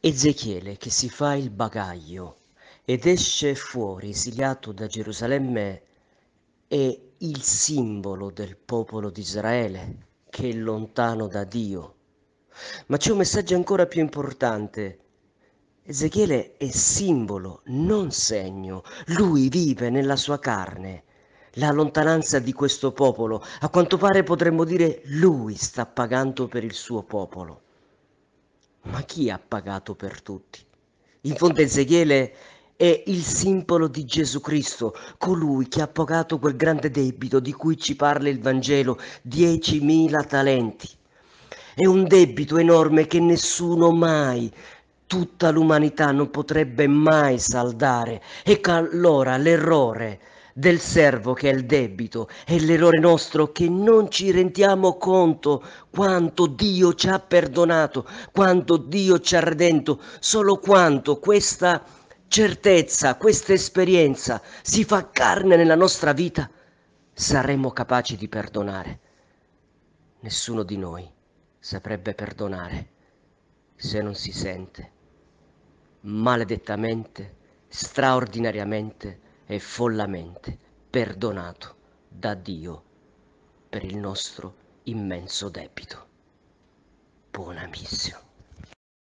Ezechiele che si fa il bagaglio ed esce fuori esiliato da Gerusalemme è il simbolo del popolo di Israele che è lontano da Dio. Ma c'è un messaggio ancora più importante. Ezechiele è simbolo, non segno. Lui vive nella sua carne. La lontananza di questo popolo, a quanto pare potremmo dire, lui sta pagando per il suo popolo. Ma chi ha pagato per tutti? In fondo Ezechiele è il simbolo di Gesù Cristo, colui che ha pagato quel grande debito di cui ci parla il Vangelo, 10.000 talenti. È un debito enorme che nessuno mai, tutta l'umanità non potrebbe mai saldare. E ecco allora l'errore del servo che è il debito, e l'errore nostro che non ci rendiamo conto quanto Dio ci ha perdonato, quanto Dio ci ha redento, solo quanto questa certezza, questa esperienza si fa carne nella nostra vita, saremo capaci di perdonare. Nessuno di noi saprebbe perdonare se non si sente maledettamente, straordinariamente e follamente perdonato da Dio per il nostro immenso debito. Buona missione.